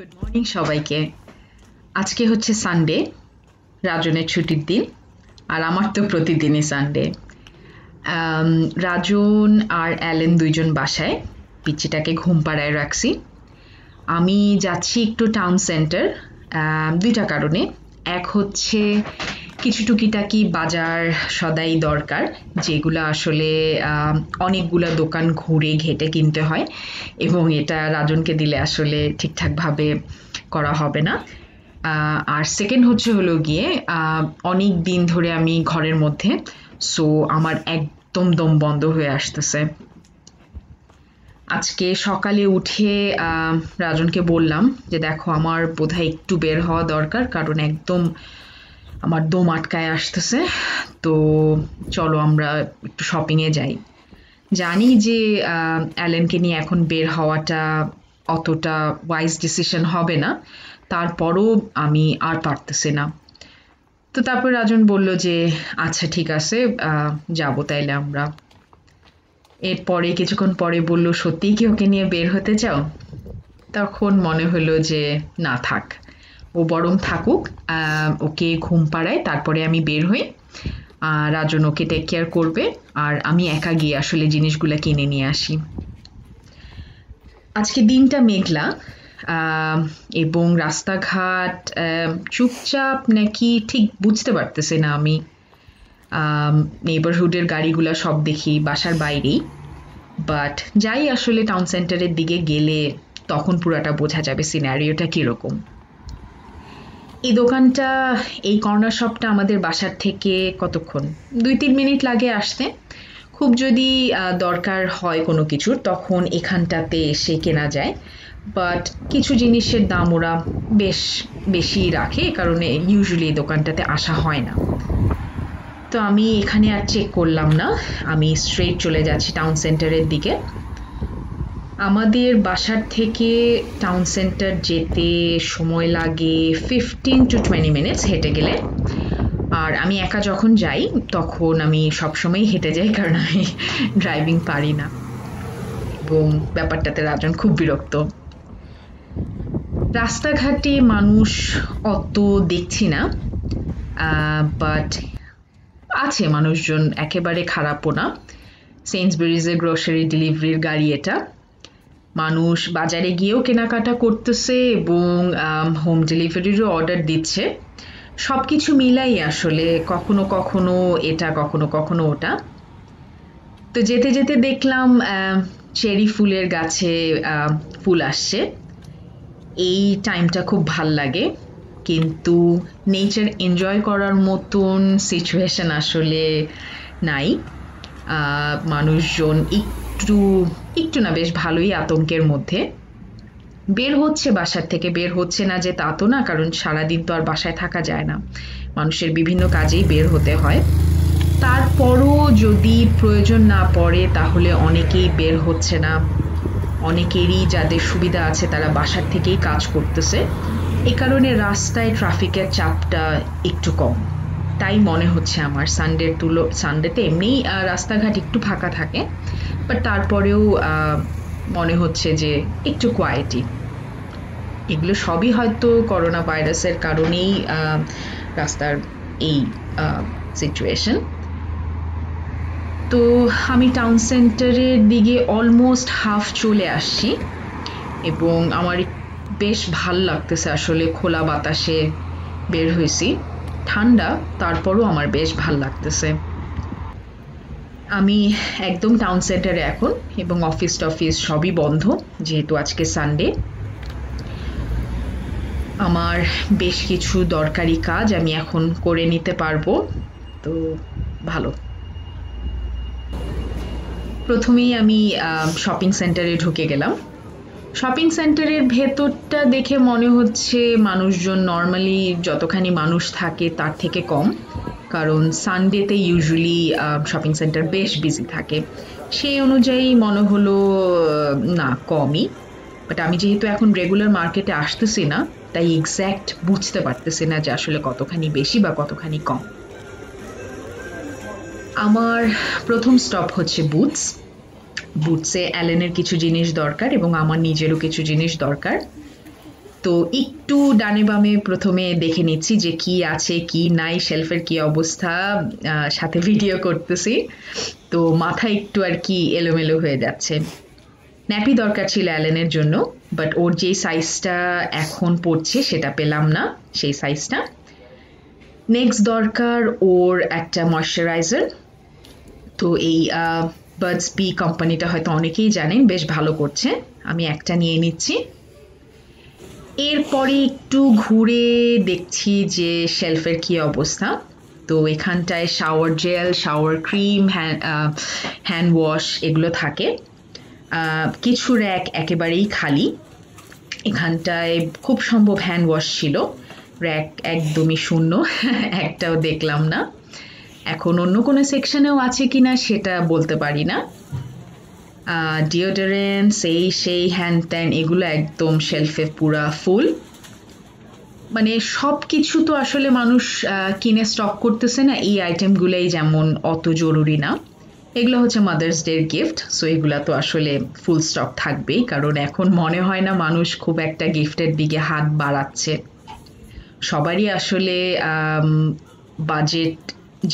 Good morning সবাইকে আজকে হচ্ছে সানডে রাজনের ছুটির দিন আর আমার তো প্রতিদিনই সানডে রাজন আর অ্যালেন দুইজন বাসায় পিচিটাকে ঘুম পাড়ায় রাখছি আমি যাচ্ছি একটু টাউন সেন্টার দুইটা কারণে এক হচ্ছে কিছু টুকিটাকি বাজার সদাই দরকার যেগুলো আসলে অনেকগুলা দোকান ঘুরে ঘেটে কিনতে হয় এবং এটা রাজনকে দিলে আসলে ঠিকঠাকভাবে করা হবে না আর সেকেন্ড হচ্ছে হলো গিয়ে অনেক দিন ধরে আমি ঘরের মধ্যে সো আমার একদম দম বন্ধ হয়ে আসতেছে আজকে সকালে উঠে রাজনকে বললাম যে দেখো আমার বোধহয় একটু বের হওয়া দরকার কারণ একদম আমার দম আটকায় আসতেছে তো চলো আমরা একটু শপিংয়ে যাই জানি যে অ্যালেনকে নিয়ে এখন বের হওয়াটা অতটা ওয়াইজ ডিসিশন হবে না তারপরও আমি আর পারতেছি না তো তারপর রাজন বলল যে আচ্ছা ঠিক আছে যাব তাইলে আমরা এরপরে কিছুক্ষণ পরে বলল সত্যিই কি ওকে নিয়ে বের হতে চাও তখন মনে হলো যে না থাক ও বরং থাকুক ওকে ঘুম পাড়ায় তারপরে আমি বের হই রাজন ওকে টেক কেয়ার করবে আর আমি একা গিয়ে আসলে জিনিসগুলো কিনে নিয়ে আসি আজকে দিনটা মেঘলা এবং রাস্তাঘাট চুপচাপ নাকি ঠিক বুঝতে পারতেছে না আমি নেইবারহুডের গাড়িগুলো সব দেখি বাসার বাইরেই বাট যাই আসলে টাউন সেন্টারের দিকে গেলে তখন পুরাটা বোঝা যাবে সিনারিওটা কীরকম এই দোকানটা এই কর্নার শপটা আমাদের বাসার থেকে কতক্ষণ দুই তিন মিনিট লাগে আসতে খুব যদি দরকার হয় কোনো কিছুর তখন এখানটাতে এসে কেনা যায় বাট কিছু জিনিসের দাম ওরা বেশ বেশি রাখে কারণে ইউজুয়ালি এই দোকানটাতে আসা হয় না তো আমি এখানে আর চেক করলাম না আমি স্ট্রেট চলে যাচ্ছি টাউন সেন্টারের দিকে আমাদের বাসার থেকে টাউন সেন্টার যেতে সময় লাগে ফিফটিন টু টোয়েন্টি মিনিটস হেঁটে গেলে আর আমি একা যখন যাই তখন আমি সবসময়ই হেঁটে যাই কারণ আমি ড্রাইভিং পারি না এবং ব্যাপারটাতে রাজন খুব বিরক্ত রাস্তাঘাটে মানুষ অত দেখছি না বাট আছে মানুষজন একেবারে খারাপও না সেন্সবেরিজের গ্রোসারি ডেলিভারির গাড়ি এটা মানুষ বাজারে গিয়েও কেনাকাটা করতেছে এবং হোম ডেলিভারিরও অর্ডার দিচ্ছে সব কিছু মিলাই আসলে কখনো কখনো এটা কখনো কখনো ওটা তো যেতে যেতে দেখলাম চেরি ফুলের গাছে ফুল আসছে এই টাইমটা খুব ভাল লাগে কিন্তু নেচার এনজয় করার মতন সিচুয়েশন আসলে নাই মানুষজন একটু একটু না বেশ ভালোই আতঙ্কের মধ্যে বের হচ্ছে বাসার থেকে বের হচ্ছে না যে তা তো না কারণ সারাদিন তো আর বাসায় থাকা যায় না মানুষের বিভিন্ন কাজেই বের হতে হয় তারপরও যদি প্রয়োজন না পড়ে তাহলে অনেকেই বের হচ্ছে না অনেকেরই যাদের সুবিধা আছে তারা বাসার থেকেই কাজ করতেছে এ কারণে রাস্তায় ট্রাফিকের চাপটা একটু কম তাই মনে হচ্ছে আমার সানডের তুলো সানডেতে এমনিই রাস্তাঘাট একটু ফাঁকা থাকে বাট তারপরেও মনে হচ্ছে যে একটু কোয়ালিটি এগুলো সবই হয়তো করোনা ভাইরাসের কারণেই রাস্তার এই সিচুয়েশন তো আমি টাউন সেন্টারের দিকে অলমোস্ট হাফ চলে আসছি এবং আমার বেশ ভাল লাগতেছে আসলে খোলা বাতাসে বের হয়েছি ঠান্ডা তারপরও আমার বেশ ভাল লাগতেছে আমি একদম টাউন সেন্টারে এখন এবং অফিস টফিস সবই বন্ধ যেহেতু আজকে সানডে আমার বেশ কিছু দরকারি কাজ আমি এখন করে নিতে পারবো তো ভালো প্রথমেই আমি শপিং সেন্টারে ঢুকে গেলাম শপিং সেন্টারের ভেতরটা দেখে মনে হচ্ছে মানুষজন নর্মালি যতখানি মানুষ থাকে তার থেকে কম কারণ সানডেতে ইউজুয়ালি শপিং সেন্টার বেশ বিজি থাকে সেই অনুযায়ী মনে হলো না কমই বাট আমি যেহেতু এখন রেগুলার মার্কেটে আসতেছি না তাই এক্স্যাক্ট বুঝতে পারতেছি না যে আসলে কতখানি বেশি বা কতখানি কম আমার প্রথম স্টপ হচ্ছে বুথস বুটসে অ্যালেনের কিছু জিনিস দরকার এবং আমার নিজেরও কিছু জিনিস দরকার তো একটু ডানে বামে প্রথমে দেখে নিচ্ছি যে কি আছে কি নাই শেলফের কি অবস্থা সাথে ভিডিও করতেছি তো মাথা একটু আর কি এলোমেলো হয়ে যাচ্ছে ন্যাপি দরকার ছিল অ্যালেনের জন্য বাট ওর যে সাইজটা এখন পড়ছে সেটা পেলাম না সেই সাইজটা নেক্সট দরকার ওর একটা ময়শ্চারাইজার তো এই বার্ডস বি কোম্পানিটা হয়তো অনেকেই জানেন বেশ ভালো করছে আমি একটা নিয়ে নিচ্ছি এরপরে একটু ঘুরে দেখছি যে শেলফের কি অবস্থা তো এখানটায় shower gel shower cream hand wash এগুলো থাকে কিছু র্যাক একেবারেই খালি এখানটায় খুব সম্ভব হ্যান্ড ওয়াশ ছিল র্যাক একদমই শূন্য একটাও দেখলাম না এখন অন্য কোনো সেকশনেও আছে কি না সেটা বলতে পারি না ডিওডোরেন্ট সেই সেই হ্যান্ড ত্যান এগুলো একদম শেলফে পুরা ফুল মানে সব কিছু তো আসলে মানুষ কিনে স্টক করতেছে না এই আইটেমগুলোই যেমন অত জরুরি না এগুলো হচ্ছে মাদার্স ডের গিফট সো এগুলো তো আসলে ফুল স্টক থাকবেই কারণ এখন মনে হয় না মানুষ খুব একটা গিফটের দিকে হাত বাড়াচ্ছে সবারই আসলে বাজেট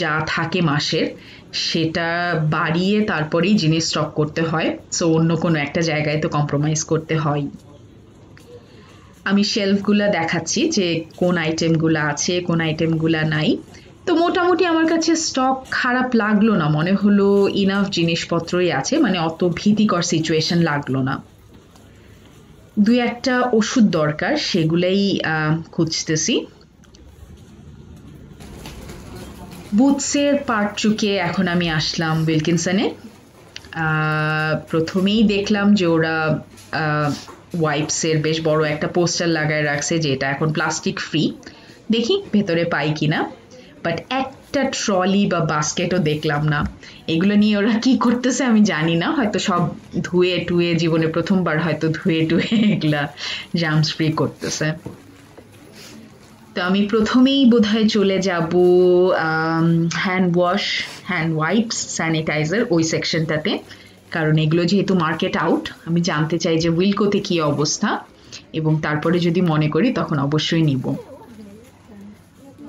যা থাকে মাসের সেটা বাড়িয়ে তারপরেই জিনিস স্টক করতে হয় সো অন্য কোনো একটা জায়গায় তো কম্প্রোমাইজ করতে হয় আমি শেলফগুলো দেখাচ্ছি যে কোন আইটেমগুলো আছে কোন আইটেমগুলো নাই তো মোটামুটি আমার কাছে স্টক খারাপ লাগলো না মনে হলো ইনাফ জিনিসপত্রই আছে মানে অত ভীতিকর সিচুয়েশন লাগলো না দুই একটা ওষুধ দরকার সেগুলাই খুঁজতেছি বুথসের পার্ট চুকে এখন আমি আসলাম উইলকিনসনে প্রথমেই দেখলাম যে ওরা ওয়াইপসের বেশ বড় একটা পোস্টার লাগায় রাখছে যে এটা এখন প্লাস্টিক ফ্রি দেখি ভেতরে পাই কিনা বাট একটা ট্রলি বা বাস্কেটও দেখলাম না এগুলো নিয়ে ওরা কি করতেছে আমি জানি না হয়তো সব ধুয়ে টুয়ে জীবনে প্রথমবার হয়তো ধুয়ে টুয়ে এগুলা জামস ফ্রি করতেছে তো আমি প্রথমেই হয় চলে যাব hand wash hand wipes sanitiser ওই সেকশনটাতে কারণ এগুলো যেহেতু মার্কেট আউট আমি জানতে চাই যে উইলকোতে কী অবস্থা এবং তারপরে যদি মনে করি তখন অবশ্যই নিব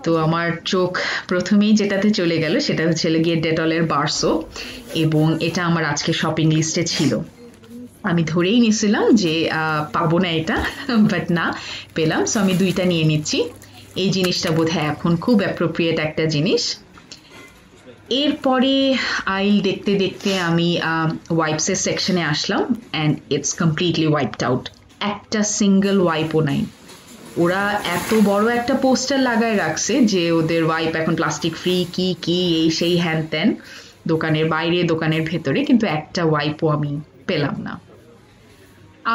তো আমার চোখ প্রথমেই যেটাতে চলে গেল সেটা হচ্ছে গিয়ে ডেটলের বার্সো এবং এটা আমার আজকে শপিং লিস্টে ছিল আমি ধরেই নিয়েছিলাম যে পাবো না এটা বাট না পেলাম সো আমি দুইটা নিয়ে নিচ্ছি এই জিনিসটা বোধ এখন খুব অ্যাপ্রোপ্রিয়েট একটা জিনিস এরপরে আইল দেখতে দেখতে আমি ওয়াইপসের সেকশনে আসলাম and it's completely wiped out একটা সিঙ্গেল ওয়াইপও নাই ওরা এত বড় একটা পোস্টার লাগায় রাখছে যে ওদের ওয়াইপ এখন প্লাস্টিক ফ্রি কি কি এই সেই হ্যান ত্যান দোকানের বাইরে দোকানের ভেতরে কিন্তু একটা ওয়াইপও আমি পেলাম না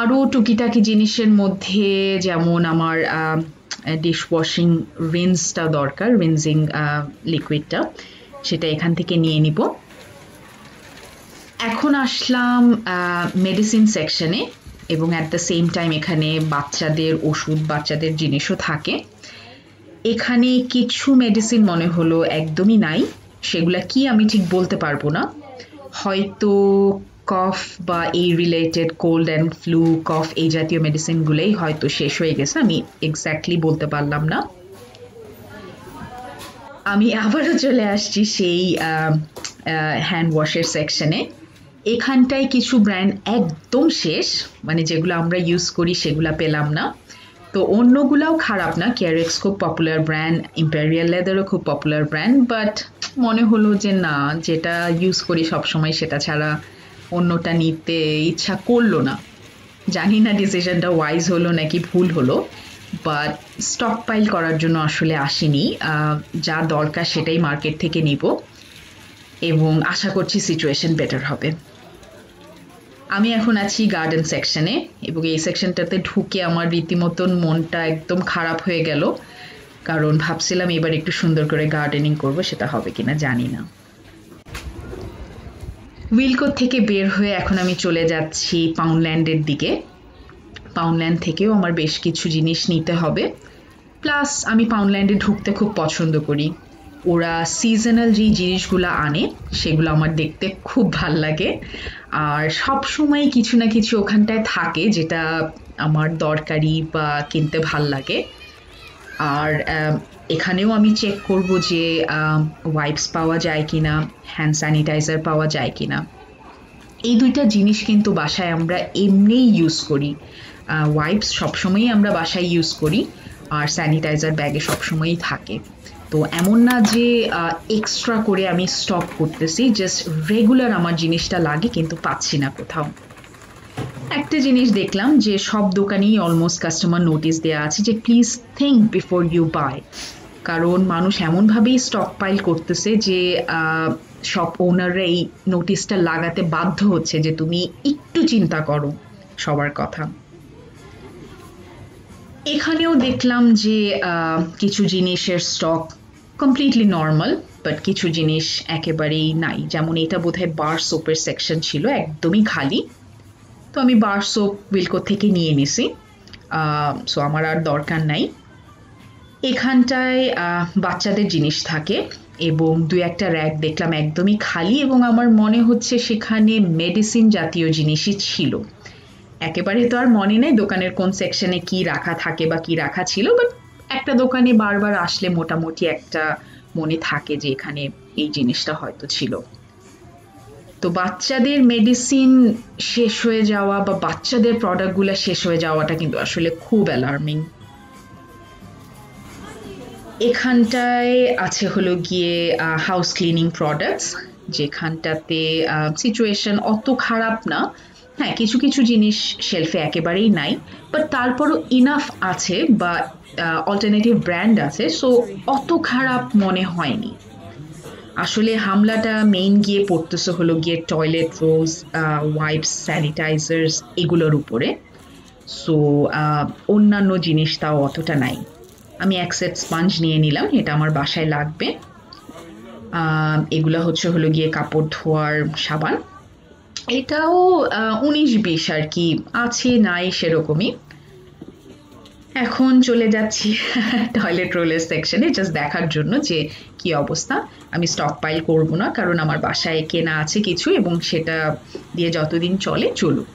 আরও টুকিটাকি জিনিসের মধ্যে যেমন আমার ডিশ ওয়াশিং রিন্সটা দরকার রিন্সিং লিকুইডটা সেটা এখান থেকে নিয়ে নিব এখন আসলাম মেডিসিন সেকশনে এবং অ্যাট দ্য সেম টাইম এখানে বাচ্চাদের ওষুধ বাচ্চাদের জিনিসও থাকে এখানে কিছু মেডিসিন মনে হলো একদমই নাই সেগুলা কি আমি ঠিক বলতে পারবো না হয়তো কফ বা এই related cold and flu cough এই জাতীয় মেডিসিনগুলোই হয়তো শেষ হয়ে গেছে আমি এক্স্যাক্টলি বলতে পারলাম না আমি আবারও চলে আসছি সেই হ্যান্ড ওয়াশের সেকশনে এখানটায় কিছু ব্র্যান্ড একদম শেষ মানে যেগুলো আমরা ইউজ করি সেগুলো পেলাম না তো অন্যগুলাও খারাপ না কেয়ারেক্স খুব পপুলার ব্র্যান্ড ইম্পেরিয়াল লেদারও খুব পপুলার ব্র্যান্ড বাট মনে হলো যে না যেটা ইউজ করি সবসময় সেটা ছাড়া অন্যটা নিতে ইচ্ছা করলো না জানি না ডিসিশনটা ওয়াইজ হলো নাকি ভুল হলো বাট স্টক পাইল করার জন্য আসলে আসিনি যা দরকার সেটাই মার্কেট থেকে নিব এবং আশা করছি সিচুয়েশন বেটার হবে আমি এখন আছি গার্ডেন সেকশনে এবং এই সেকশনটাতে ঢুকে আমার রীতিমতন মনটা একদম খারাপ হয়ে গেল কারণ ভাবছিলাম এবার একটু সুন্দর করে গার্ডেনিং করব সেটা হবে কিনা জানি না উইলকোর থেকে বের হয়ে এখন আমি চলে যাচ্ছি পাউনল্যান্ডের দিকে পাউনল্যান্ড থেকেও আমার বেশ কিছু জিনিস নিতে হবে প্লাস আমি পাউনল্যান্ডে ঢুকতে খুব পছন্দ করি ওরা সিজনাল যে জিনিসগুলো আনে সেগুলো আমার দেখতে খুব ভাল লাগে আর সব সময় কিছু না কিছু ওখানটায় থাকে যেটা আমার দরকারি বা কিনতে ভাল লাগে আর um, এখানেও আমি চেক করব যে ওয়াইপস um, পাওয়া যায় কি না হ্যান্ড স্যানিটাইজার পাওয়া যায় কি না এই দুইটা জিনিস কিন্তু বাসায় আমরা এমনিই ইউজ করি ওয়াইপস সবসময়ই আমরা বাসায় ইউজ করি আর স্যানিটাইজার ব্যাগে সবসময়ই থাকে তো এমন না যে এক্সট্রা করে আমি স্টক করতেছি জাস্ট রেগুলার আমার জিনিসটা লাগে কিন্তু পাচ্ছি না কোথাও একটা জিনিস দেখলাম যে সব দোকানেই অলমোস্ট কাস্টমার নোটিস দেওয়া আছে যে please think before you buy কারণ মানুষ এমনভাবেই স্টক পাইল করতেছে যে সব ওনাররা এই নোটিশটা লাগাতে বাধ্য হচ্ছে যে তুমি একটু চিন্তা করো সবার কথা এখানেও দেখলাম যে কিছু জিনিসের স্টক কমপ্লিটলি নর্মাল বাট কিছু জিনিস একেবারেই নাই যেমন এটা বোধহয় বার সোপের সেকশন ছিল একদমই খালি তো আমি বার সোপ উইলকো থেকে নিয়ে নিছি সো আমার আর দরকার নাই এখানটায় বাচ্চাদের জিনিস থাকে এবং দু একটা র্যাক দেখলাম একদমই খালি এবং আমার মনে হচ্ছে সেখানে মেডিসিন জাতীয় জিনিসই ছিল একেবারে তো আর মনে নেই দোকানের কোন সেকশনে কি রাখা থাকে বা কি রাখা ছিল বাট একটা দোকানে বারবার আসলে মোটামুটি একটা মনে থাকে যে এখানে এই জিনিসটা হয়তো ছিল তো বাচ্চাদের মেডিসিন শেষ হয়ে যাওয়া বা বাচ্চাদের প্রোডাক্টগুলো শেষ হয়ে যাওয়াটা কিন্তু আসলে খুব অ্যালার্মিং এখানটায় আছে হলো গিয়ে হাউস ক্লিনিং প্রোডাক্টস যেখানটাতে সিচুয়েশন অত খারাপ না হ্যাঁ কিছু কিছু জিনিস শেলফে একেবারেই নাই বাট তারপরও ইনাফ আছে বা অল্টারনেটিভ ব্র্যান্ড আছে সো অত খারাপ মনে হয়নি আসলে হামলাটা মেইন গিয়ে পড়তেছে হলো গিয়ে টয়লেট রোজ ওয়াইপস স্যানিটাইজার্স এগুলোর উপরে সো অন্যান্য জিনিস তাও অতটা নাই আমি এক সেট স্পঞ্জ নিয়ে নিলাম এটা আমার বাসায় লাগবে এগুলো হচ্ছে হলো গিয়ে কাপড় ধোয়ার সাবান এটাও উনিশ বিশ আর কি আছে নাই সেরকমই এখন চলে যাচ্ছি টয়লেট রোলের সেকশনে জাস্ট দেখার জন্য যে কি অবস্থা আমি স্টক পাইল করবো না কারণ আমার বাসায় কেনা আছে কিছু এবং সেটা দিয়ে যতদিন চলে চলুক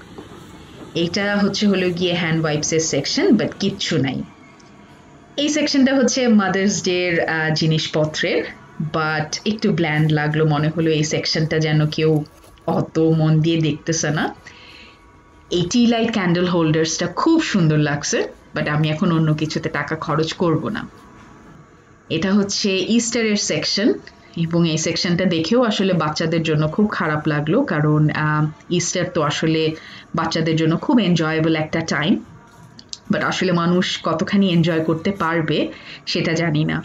এইটা হচ্ছে হলো গিয়ে হ্যান্ড ওয়াইপসের সেকশন বাট কিচ্ছু নাই এই সেকশনটা হচ্ছে মাদার্স ডের জিনিসপত্রের বাট একটু ব্ল্যান্ড লাগলো মনে হলো এই সেকশনটা যেন কেউ অত মন দিয়ে দেখতেছে না এই টি লাইট ক্যান্ডেল হোল্ডার্সটা খুব সুন্দর লাগছে বাট আমি এখন অন্য কিছুতে টাকা খরচ করব না এটা হচ্ছে ইস্টারের সেকশন এবং এই সেকশনটা দেখেও আসলে বাচ্চাদের জন্য খুব খারাপ লাগলো কারণ ইস্টার তো আসলে বাচ্চাদের জন্য খুব এনজয়েবল একটা টাইম বাট আসলে মানুষ কতখানি এনজয় করতে পারবে সেটা জানি না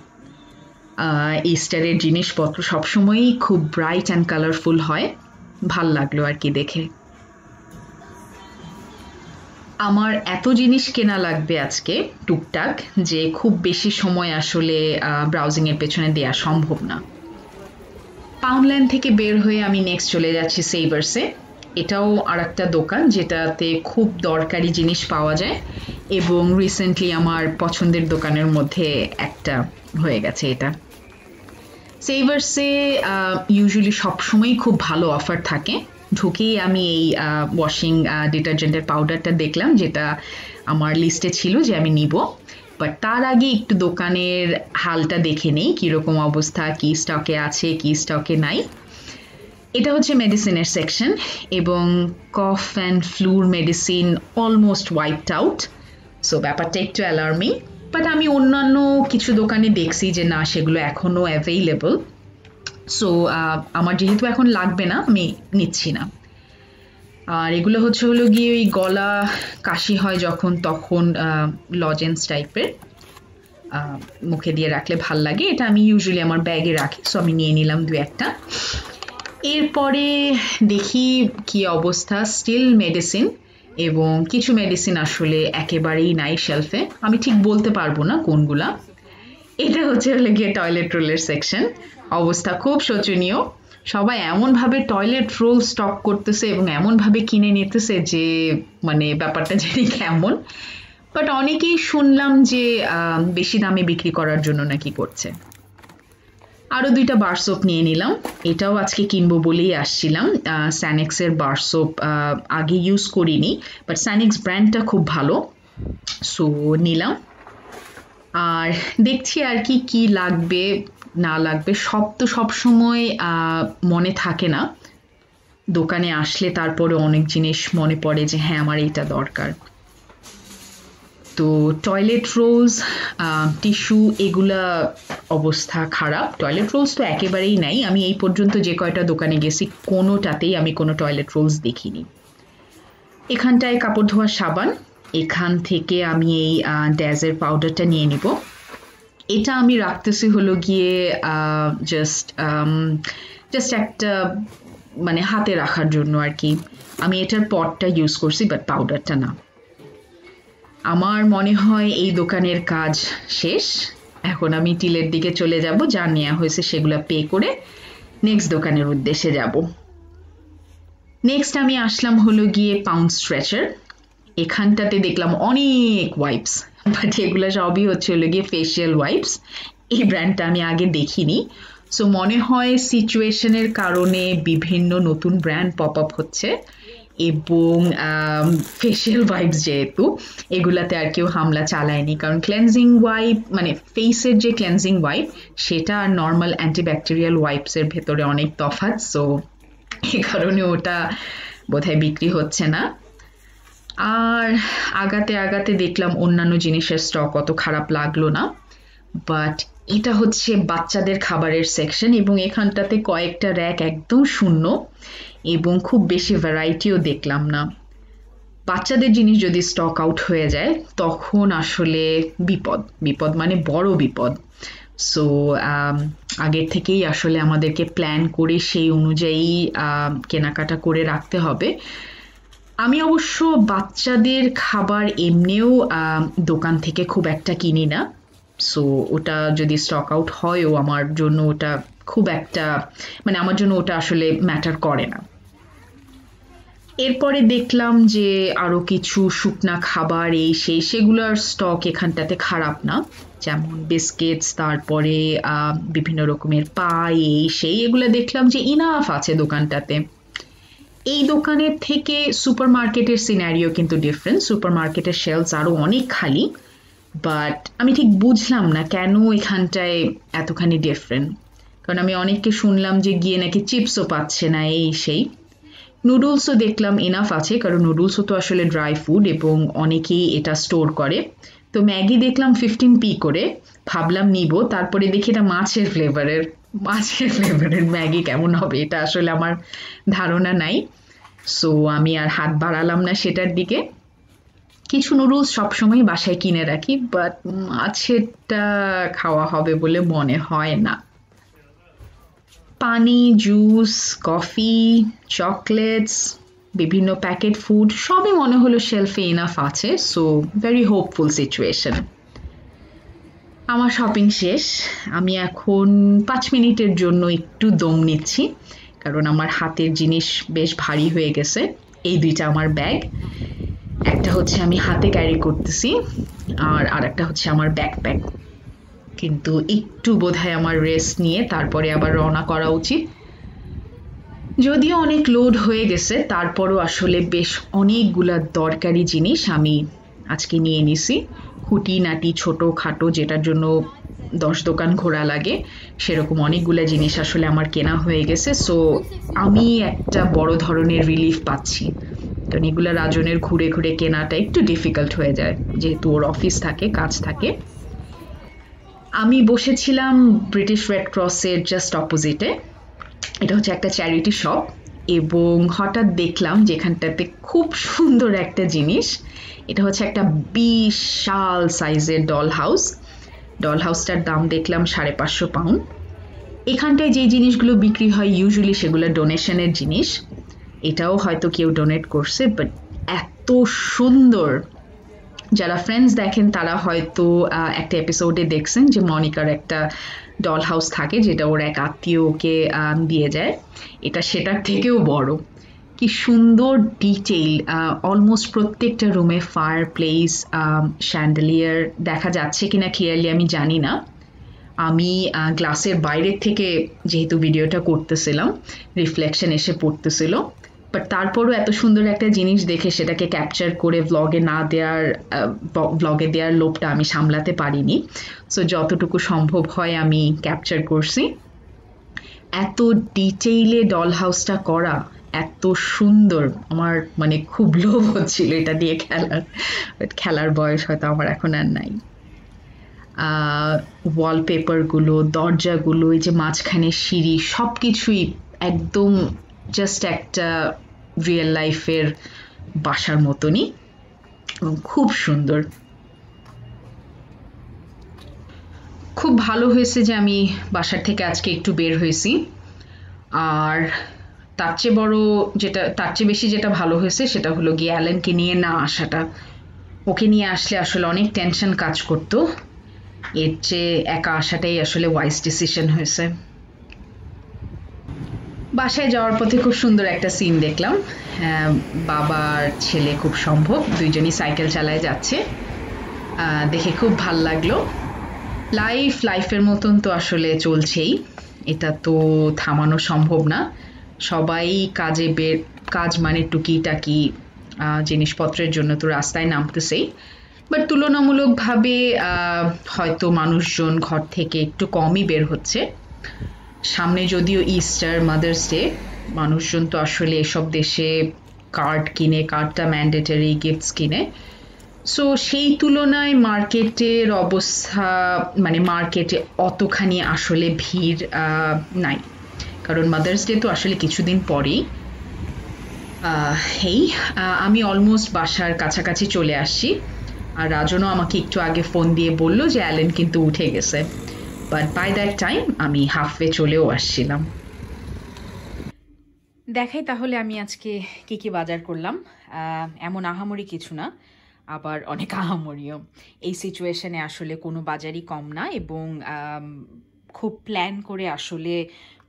ইস্টারের জিনিসপত্র সবসময়ই খুব ব্রাইট অ্যান্ড কালারফুল হয় ভাল লাগলো আর কি দেখে আমার এত জিনিস কেনা লাগবে আজকে টুকটাক যে খুব বেশি সময় আসলে ব্রাউজিংয়ের পেছনে দেয়া সম্ভব না পাউন্ডল্যান্ড থেকে বের হয়ে আমি নেক্সট চলে যাচ্ছি সেইভার্সে এটাও আর একটা দোকান যেটাতে খুব দরকারি জিনিস পাওয়া যায় এবং রিসেন্টলি আমার পছন্দের দোকানের মধ্যে একটা হয়ে গেছে এটা সেইভার্সে ইউজুয়ালি সবসময়ই খুব ভালো অফার থাকে ঢুকেই আমি এই ওয়াশিং ডিটারজেন্টের পাউডারটা দেখলাম যেটা আমার লিস্টে ছিল যে আমি নিব বাট তার আগে একটু দোকানের হালটা দেখে নেই কীরকম অবস্থা কি স্টকে আছে কি স্টকে নাই এটা হচ্ছে মেডিসিনের সেকশন এবং কফ অ্যান্ড ফ্লুর medicine almost wiped out so ব্যাপারটা একটু অ্যালার্মিং বাট আমি অন্যান্য কিছু দোকানে দেখছি যে না সেগুলো এখনও অ্যাভেইলেবল সো আমার যেহেতু এখন লাগবে না আমি নিচ্ছি না আর এগুলো হচ্ছে হলো গিয়ে ওই গলা কাশি হয় যখন তখন লজেন্স টাইপের মুখে দিয়ে রাখলে ভাল লাগে এটা আমি ইউজুয়ালি আমার ব্যাগে রাখি সো আমি নিয়ে নিলাম দু একটা এরপরে দেখি কি অবস্থা স্টিল মেডিসিন এবং কিছু মেডিসিন আসলে একেবারেই নাই শেলফে আমি ঠিক বলতে পারবো না কোনগুলা এটা হচ্ছে হলে গিয়ে টয়লেট রোলের সেকশন অবস্থা খুব শোচনীয় সবাই এমনভাবে টয়লেট রোল স্টক করতেছে এবং এমনভাবে কিনে নিতেছে যে মানে ব্যাপারটা জানি কেমন বাট অনেকেই শুনলাম যে বেশি দামে বিক্রি করার জন্য নাকি করছে আরও দুইটা বার সোপ নিয়ে নিলাম এটাও আজকে কিনবো বলেই আসছিলাম স্যানেক্সের বার সোপ আগে ইউজ করিনি বাট স্যানেক্স ব্র্যান্ডটা খুব ভালো সো নিলাম আর দেখছি আর কি কি লাগবে না লাগবে সব তো সবসময় মনে থাকে না দোকানে আসলে তারপরে অনেক জিনিস মনে পড়ে যে হ্যাঁ আমার এটা দরকার তো টয়লেট রোলস টিস্যু এগুলা অবস্থা খারাপ টয়লেট রোলস তো একেবারেই নাই আমি এই পর্যন্ত যে কয়টা দোকানে গেছি কোনোটাতেই আমি কোনো টয়লেট রোলস দেখিনি এখানটায় কাপড় ধোয়ার সাবান এখান থেকে আমি এই ড্যাজের পাউডারটা নিয়ে নিব এটা আমি রাখতেছি হলো গিয়ে জাস্ট জাস্ট um, একটা মানে হাতে রাখার জন্য আর কি আমি এটার পটটা ইউজ করছি বাট পাউডারটা না আমার মনে হয় এই দোকানের কাজ শেষ এখন আমি টিলের দিকে চলে যাব যা নেওয়া হয়েছে সেগুলো পে করে নেক্সট দোকানের উদ্দেশ্যে যাব নেক্সট আমি আসলাম হলো গিয়ে পাউন্ড স্ট্রেচার এখানটাতে দেখলাম অনেক ওয়াইপস বাট এগুলো সবই হচ্ছে হলো গিয়ে ফেসিয়াল ওয়াইপস এই ব্র্যান্ডটা আমি আগে দেখিনি সো মনে হয় সিচুয়েশনের কারণে বিভিন্ন নতুন ব্র্যান্ড পপ আপ হচ্ছে এবং ফেশিয়াল ওয়াইপস যেহেতু এগুলাতে আর কেউ হামলা চালায়নি কারণ ক্লেন্সিং ওয়াইপ মানে ফেসের যে ক্লেন্সিং ওয়াইপ সেটা আর নর্মাল অ্যান্টিব্যাকটেরিয়াল ওয়াইপসের ভেতরে অনেক তফাৎ সো এ কারণে ওটা বোধহয় বিক্রি হচ্ছে না আর আগাতে আগাতে দেখলাম অন্যান্য জিনিসের স্টক অত খারাপ লাগলো না বাট এটা হচ্ছে বাচ্চাদের খাবারের সেকশন এবং এখানটাতে কয়েকটা র্যাক একদম শূন্য এবং খুব বেশি ভ্যারাইটিও দেখলাম না বাচ্চাদের জিনিস যদি স্টক আউট হয়ে যায় তখন আসলে বিপদ বিপদ মানে বড় বিপদ সো um, আগের থেকেই আসলে আমাদেরকে প্ল্যান করে সেই অনুযায়ী um, কেনাকাটা করে রাখতে হবে আমি অবশ্য বাচ্চাদের খাবার এমনিও দোকান থেকে খুব একটা কিনি না সো ওটা যদি স্টক আউট হয়ও আমার জন্য ওটা খুব একটা মানে আমার জন্য ওটা আসলে ম্যাটার করে না এরপরে দেখলাম যে আরও কিছু শুকনা খাবার এই সেই সেগুলোর স্টক এখানটাতে খারাপ না যেমন বিস্কিটস তারপরে বিভিন্ন রকমের পাই এই সেই এগুলো দেখলাম যে ইনাফ আছে দোকানটাতে এই দোকানের থেকে সুপার মার্কেটের সিনারিও কিন্তু ডিফারেন্ট সুপার মার্কেটের শেলস আরও অনেক খালি বাট আমি ঠিক বুঝলাম না কেন এখানটায় এতখানি ডিফারেন্ট কারণ আমি অনেককে শুনলাম যে গিয়ে নাকি চিপসও পাচ্ছে না এই সেই নুডলসও দেখলাম এনাফ আছে কারণ নুডলসও তো আসলে ড্রাই ফুড এবং অনেকেই এটা স্টোর করে তো ম্যাগি দেখলাম ফিফটিন পি করে ভাবলাম নিব তারপরে দেখি এটা মাছের ফ্লেভারের মাছের ফেভারিট ম্যাগি কেমন হবে এটা আসলে আমার ধারণা নাই সো আমি আর হাত বাড়ালাম না সেটার দিকে কিছু নুডলস সবসময় বাসায় কিনে রাখি বাট মাছেরটা খাওয়া হবে বলে মনে হয় না পানি জুস কফি চকলেটস বিভিন্ন প্যাকেট ফুড সবই মনে হলো শেলফে ইনাফ আছে সো ভেরি হোপফুল সিচুয়েশন আমার শপিং শেষ আমি এখন পাঁচ মিনিটের জন্য একটু দম নিচ্ছি কারণ আমার হাতের জিনিস বেশ ভারী হয়ে গেছে এই দুইটা আমার ব্যাগ একটা হচ্ছে আমি হাতে ক্যারি করতেছি আর আর একটা হচ্ছে আমার ব্যাকপ্যাক কিন্তু একটু হয় আমার রেস্ট নিয়ে তারপরে আবার রওনা করা উচিত যদিও অনেক লোড হয়ে গেছে তারপরও আসলে বেশ অনেকগুলা দরকারি জিনিস আমি আজকে নিয়ে নিছি খুঁটিনাটি ছোটো খাটো যেটার জন্য দশ দোকান ঘোরা লাগে সেরকম অনেকগুলো জিনিস আসলে আমার কেনা হয়ে গেছে সো আমি একটা বড় ধরনের রিলিফ পাচ্ছি কারণ এগুলো রাজনের ঘুরে ঘুরে কেনাটা একটু ডিফিকাল্ট হয়ে যায় যেহেতু ওর অফিস থাকে কাজ থাকে আমি বসেছিলাম ব্রিটিশ রেড ক্রসের জাস্ট অপোজিটে এটা হচ্ছে একটা চ্যারিটি শপ এবং হঠাৎ দেখলাম যেখানটাতে খুব সুন্দর একটা জিনিস এটা হচ্ছে একটা বিশাল সাইজের ডল হাউস ডল হাউসটার দাম দেখলাম সাড়ে পাঁচশো পাউন্ড এখানটায় যে জিনিসগুলো বিক্রি হয় ইউজুয়ালি সেগুলো ডোনেশনের জিনিস এটাও হয়তো কেউ ডোনেট করছে বাট এত সুন্দর যারা ফ্রেন্ডস দেখেন তারা হয়তো একটা এপিসোডে দেখছেন যে মনিকার একটা ডল হাউস থাকে যেটা ওর এক আত্মীয়কে দিয়ে যায় এটা সেটার থেকেও বড় কি সুন্দর ডিটেইল অলমোস্ট প্রত্যেকটা রুমে ফায়ার প্লেস শ্যান্ডেলিয়ার দেখা যাচ্ছে কিনা ক্লিয়ারলি আমি জানি না আমি গ্লাসের বাইরের থেকে যেহেতু ভিডিওটা করতেছিলাম রিফ্লেকশন এসে পড়তেছিল বাট তারপরও এত সুন্দর একটা জিনিস দেখে সেটাকে ক্যাপচার করে ব্লগে না দেওয়ার ব্লগে দেওয়ার লোভটা আমি সামলাতে পারিনি সো যতটুকু সম্ভব হয় আমি ক্যাপচার করছি এত ডিটেইলে ডল হাউসটা করা এত সুন্দর আমার মানে খুব লোভ হচ্ছিল এটা দিয়ে খেলার খেলার বয়স হয়তো আমার এখন আর নাই ওয়ালপেপারগুলো দরজাগুলো এই যে মাঝখানে সিঁড়ি সব কিছুই একদম জাস্ট একটা রিয়েল লাইফের বাসার মতনই এবং খুব সুন্দর খুব ভালো হয়েছে যে আমি বাসার থেকে আজকে একটু বের হয়েছি আর তার চেয়ে বড় যেটা তার চেয়ে বেশি যেটা ভালো হয়েছে সেটা হলো গিয়ে অ্যালেনকে নিয়ে না আসাটা ওকে নিয়ে আসলে আসলে অনেক টেনশন কাজ করতো এর চেয়ে একা আসাটাই আসলে ওয়াইস ডিসিশন হয়েছে বাসায় যাওয়ার পথে খুব সুন্দর একটা সিন দেখলাম হ্যাঁ, বাবার ছেলে খুব সম্ভব দুইজনই সাইকেল চালায় যাচ্ছে দেখে খুব ভাল লাগলো লাইফ লাইফের মতন তো আসলে চলছেই এটা তো থামানো সম্ভব না সবাই কাজে বের কাজ মানে টুকিটাকি জিনিসপত্রের জন্য তো রাস্তায় নামতেছেই বাট তুলনামূলকভাবে হয়তো মানুষজন ঘর থেকে একটু কমই বের হচ্ছে সামনে যদিও ইস্টার মাদার্স ডে মানুষজন তো আসলে এসব দেশে কার্ড কিনে কার্ডটা ম্যান্ডেটারি গিফটস কিনে সো সেই তুলনায় মার্কেটের অবস্থা মানে মার্কেটে অতখানি আসলে ভিড় নাই কারণ মাদার্স ডে তো আসলে কিছুদিন পরেই এই আমি অলমোস্ট বাসার কাছাকাছি চলে আসি আর রাজনও আমাকে একটু আগে ফোন দিয়ে বলল যে অ্যালেন কিন্তু উঠে গেছে বাট বাই দ্যাট টাইম আমি হাফওয়ে চলেও আসছিলাম দেখাই তাহলে আমি আজকে কি কি বাজার করলাম এমন আহামরি কিছু না আবার অনেক আহামরিও এই সিচুয়েশনে আসলে কোনো বাজারই কম না এবং খুব প্ল্যান করে আসলে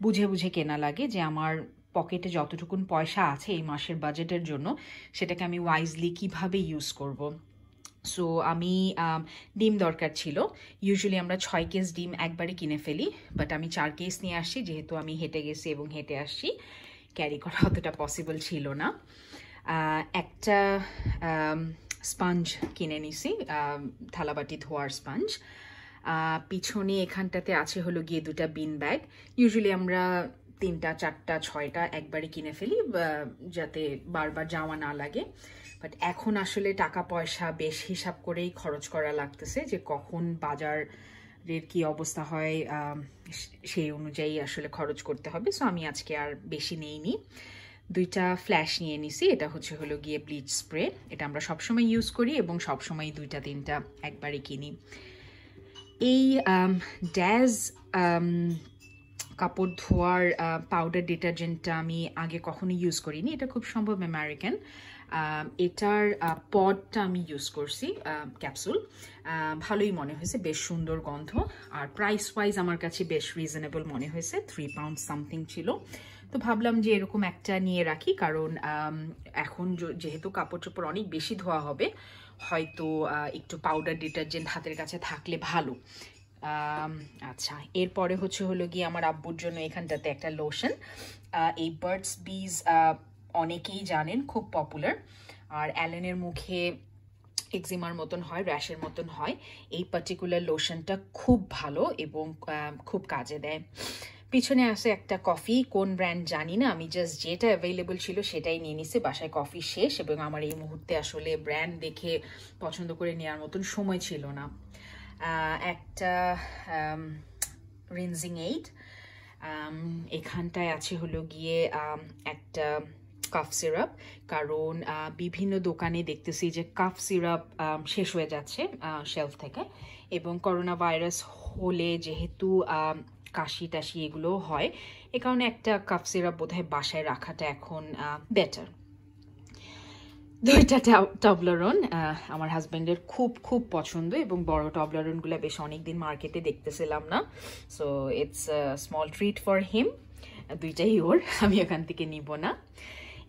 বুঝে বুঝে কেনা লাগে যে আমার পকেটে যতটুকুন পয়সা আছে এই মাসের বাজেটের জন্য সেটাকে আমি ওয়াইজলি কিভাবে ইউজ করব। সো আমি ডিম দরকার ছিল ইউজুয়ালি আমরা ছয় কেস ডিম একবারে কিনে ফেলি বাট আমি চার কেস নিয়ে আসছি যেহেতু আমি হেঁটে গেছি এবং হেঁটে আসছি ক্যারি করা অতটা পসিবল ছিল না একটা স্পঞ্জ কিনে নিছি থালাবাটি ধোয়ার স্পঞ্জ পিছনে এখানটাতে আছে হলো গিয়ে দুটা বিন ব্যাগ ইউজুয়ালি আমরা তিনটা চারটা ছয়টা একবারে কিনে ফেলি যাতে বারবার যাওয়া না লাগে বাট এখন আসলে টাকা পয়সা বেশ হিসাব করেই খরচ করা লাগতেছে যে কখন বাজার এর কি অবস্থা হয় সেই অনুযায়ী আসলে খরচ করতে হবে সো আমি আজকে আর বেশি নেইনি দুইটা ফ্ল্যাশ নিয়ে নিছি এটা হচ্ছে হলো গিয়ে ব্লিচ স্প্রে এটা আমরা সবসময় ইউজ করি এবং সবসময় দুইটা তিনটা একবারে কিনি এই ড্যাজ um, um, কাপড় ধোয়ার পাউডার ডিটারজেন্টটা আমি আগে কখনো ইউজ করিনি এটা খুব সম্ভব আমেরিকান এটার পডটা আমি ইউজ করছি ক্যাপসুল ভালোই মনে হয়েছে বেশ সুন্দর গন্ধ আর প্রাইস ওয়াইজ আমার কাছে বেশ রিজনেবল মনে হয়েছে থ্রি পাউন্ড সামথিং ছিল তো ভাবলাম যে এরকম একটা নিয়ে রাখি কারণ এখন যেহেতু কাপড় চোপড় অনেক বেশি ধোয়া হবে হয়তো একটু পাউডার ডিটারজেন্ট হাতের কাছে থাকলে ভালো আচ্ছা এরপরে হচ্ছে হলো গিয়ে আমার আব্বুর জন্য এখানটাতে একটা লোশন এই বার্ডস বিজ অনেকেই জানেন খুব পপুলার আর অ্যালেনের মুখে এক্সিমার মতন হয় র্যাশের মতন হয় এই পার্টিকুলার লোশনটা খুব ভালো এবং খুব কাজে দেয় পিছনে আসে একটা কফি কোন ব্র্যান্ড জানি না আমি জাস্ট যেটা অ্যাভেলেবল ছিল সেটাই নিয়ে নিছে বাসায় কফি শেষ এবং আমার এই মুহূর্তে আসলে ব্র্যান্ড দেখে পছন্দ করে নেওয়ার মতন সময় ছিল না একটা রেঞ্জিং এইট এখানটায় আছে হলো গিয়ে একটা কাফ সিরাপ কারণ বিভিন্ন দোকানে দেখতেছি যে কাফ সিরাপ শেষ হয়ে যাচ্ছে শেলফ থেকে এবং করোনা ভাইরাস হলে যেহেতু কাশি টাশি এগুলোও হয় এ কারণে একটা কাফ সিরাপ বোধহয় বাসায় রাখাটা এখন বেটার দুইটা টবলারন আমার হাজব্যান্ডের খুব খুব পছন্দ এবং বড় টবলারনগুলো বেশ অনেকদিন মার্কেটে দেখতেছিলাম না so it's small treat for him দুইটাই ওর আমি ওখান থেকে নিব না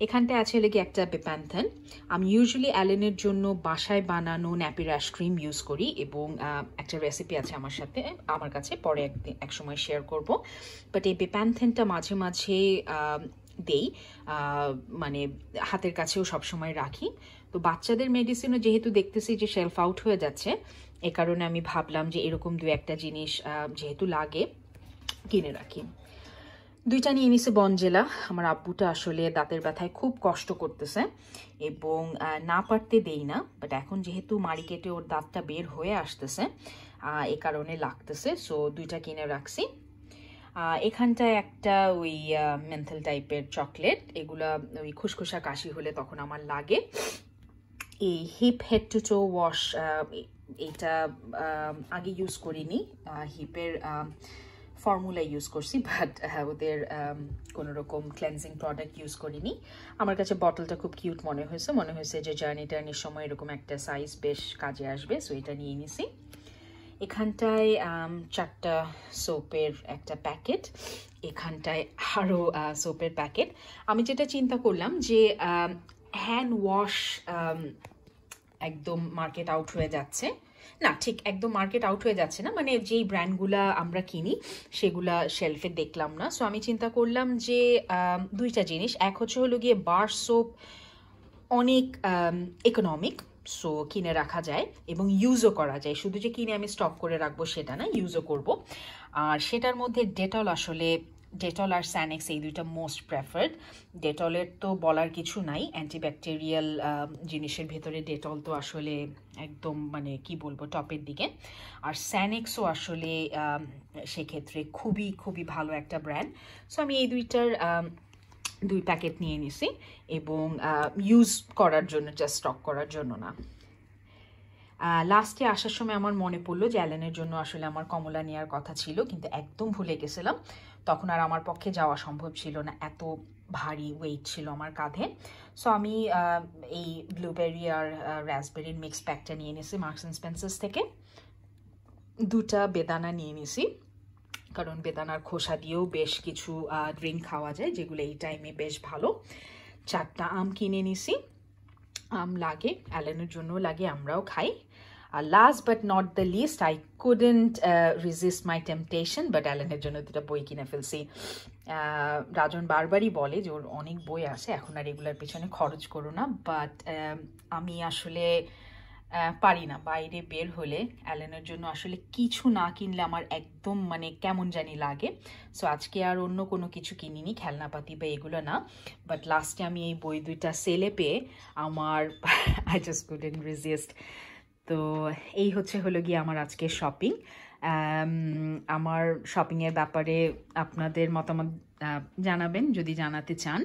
এখানটায় আছে লেগে একটা বেপ্যান্থন আমি ইউজুয়ালি অ্যালেনের জন্য বাসায় বানানো ন্যাপি ন্যাপিরাশ ক্রিম ইউজ করি এবং একটা রেসিপি আছে আমার সাথে আমার কাছে পরে একদিন সময় শেয়ার করব বাট এই বেপ্যান্থেনটা মাঝে মাঝে দেই মানে হাতের কাছেও সবসময় রাখি তো বাচ্চাদের মেডিসিনও যেহেতু দেখতেছি যে শেলফ আউট হয়ে যাচ্ছে এ কারণে আমি ভাবলাম যে এরকম দু একটা জিনিস যেহেতু লাগে কিনে রাখি দুইটা নিয়ে নিছে বনজেলা আমার আব্বুটা আসলে দাঁতের ব্যথায় খুব কষ্ট করতেছে এবং না পারতে দেই না বাট এখন যেহেতু মাড়ি কেটে ওর দাঁতটা বের হয়ে আসতেছে এ কারণে লাগতেছে সো দুইটা কিনে রাখছি এখানটায় একটা ওই মেন্থেল টাইপের চকলেট এগুলা ওই খুসখুসা কাশি হলে তখন আমার লাগে এই Hipp head to toe wash এইটা আগে ইউজ করিনি হিপের ফর্মুলা ইউজ করছি বাট হ্যাঁ, ওদের কোনো রকম ক্লেন্সিং প্রোডাক্ট ইউজ করিনি আমার কাছে বটলটা খুব কিউট মনে হয়েছে মনে হয়েছে যে জার্নি টার্নির সময় এরকম একটা সাইজ বেশ কাজে আসবে সো এটা নিয়ে নিছি এখানটায় চারটা সোপের একটা প্যাকেট এখানটায় আরও সোপের প্যাকেট আমি যেটা চিন্তা করলাম যে হ্যান্ড ওয়াশ একদম মার্কেট আউট হয়ে যাচ্ছে না ঠিক একদম মার্কেট আউট হয়ে যাচ্ছে না মানে যেই ব্র্যান্ডগুলা আমরা কিনি সেগুলা শেলফে দেখলাম না সো আমি চিন্তা করলাম যে দুইটা জিনিস এক হচ্ছে হলো গিয়ে বার সোপ অনেক ইকোনমিক সো কিনে রাখা যায় এবং ইউজও করা যায় শুধু যে কিনে আমি স্টক করে রাখবো সেটা না ইউজও করব আর সেটার মধ্যে ডেটল আসলে ডেটল আর স্যানেক্স এই দুইটা মোস্ট প্রেফার্ড ডেটলের তো বলার কিছু নাই অ্যান্টিব্যাকটেরিয়াল জিনিসের ভেতরে ডেটল তো আসলে একদম মানে কি বলবো টপের দিকে আর স্যানেক্সও আসলে সেক্ষেত্রে খুবই খুবই ভালো একটা ব্র্যান্ড সো আমি এই দুইটার দুই প্যাকেট নিয়ে নিছি এবং ইউজ করার জন্য জাস্ট স্টক করার জন্য না লাস্টে আসার সময় আমার মনে পড়লো যে অ্যালেনের জন্য আসলে আমার কমলা নেওয়ার কথা ছিল কিন্তু একদম ভুলে গেছিলাম তখন আর আমার পক্ষে যাওয়া সম্ভব ছিল না এত ভারী ওয়েট ছিল আমার কাঁধে সো আমি এই ব্লুবেরি আর র্যাসবেরির মিক্স প্যাকটা নিয়ে নিয়েছি মার্কস অ্যান্ড স্পেন্সার্স থেকে দুটা বেদানা নিয়ে নিয়েছি কারণ বেদানার খোসা দিয়েও বেশ কিছু ড্রিঙ্ক খাওয়া যায় যেগুলো এই টাইমে বেশ ভালো চারটা আম কিনে নিছি আম লাগে অ্যালেনের জন্য লাগে আমরাও খাই আর last but not the least I couldn't resist my temptation but অ্যালেনের জন্য দুটো বই কিনে ফেলছি uh, রাজন বারবারই বলে যে ওর অনেক বই আছে এখন আর এগুলোর পিছনে খরচ করো না বাট um, আমি আসলে uh, পারি না বাইরে বের হলে অ্যালেনের জন্য আসলে কিছু না কিনলে আমার একদম মানে কেমন জানি লাগে সো আজকে আর অন্য কোনো কিছু কিনিনি খেলনাপাতি বা এগুলো না বাট লাস্টে আমি এই বই দুইটা সেলে পেয়ে আমার আই জাস্ট কুডেন্ট রেজিস্ট তো এই হচ্ছে হলো গিয়ে আমার আজকে শপিং আমার শপিংয়ের ব্যাপারে আপনাদের মতামত জানাবেন যদি জানাতে চান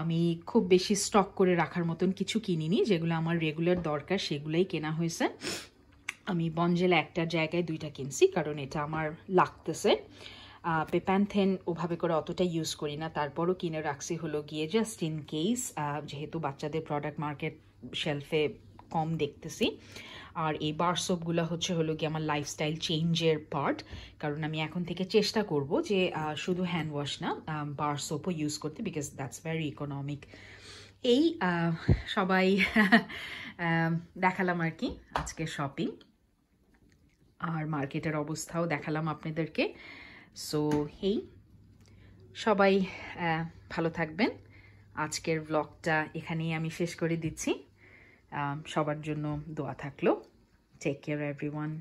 আমি খুব বেশি স্টক করে রাখার মতন কিছু কিনিনি যেগুলো আমার রেগুলার দরকার সেগুলোই কেনা হয়েছে আমি বঞ্জেলা একটা জায়গায় দুইটা কিনছি কারণ এটা আমার লাগতেছে পেপ্যানথেন ওভাবে করে অতটা ইউজ করি না তারপরও কিনে রাখছি হলো গিয়ে জাস্ট ইন কেস যেহেতু বাচ্চাদের প্রোডাক্ট মার্কেট শেলফে কম দেখতেছি আর এই বার হচ্ছে হলো কি আমার লাইফস্টাইল চেঞ্জের পার্ট কারণ আমি এখন থেকে চেষ্টা করব যে শুধু হ্যান্ড ওয়াশ না বার ইউজ করতে বিকজ দ্যাটস ভ্যারি ইকোনমিক এই সবাই দেখালাম আর কি আজকে শপিং আর মার্কেটের অবস্থাও দেখালাম আপনাদেরকে সো এই সবাই ভালো থাকবেন আজকের ব্লগটা এখানেই আমি শেষ করে দিচ্ছি সবার জন্য দোয়া থাকলো টেক কেয়ার এভরিওয়ান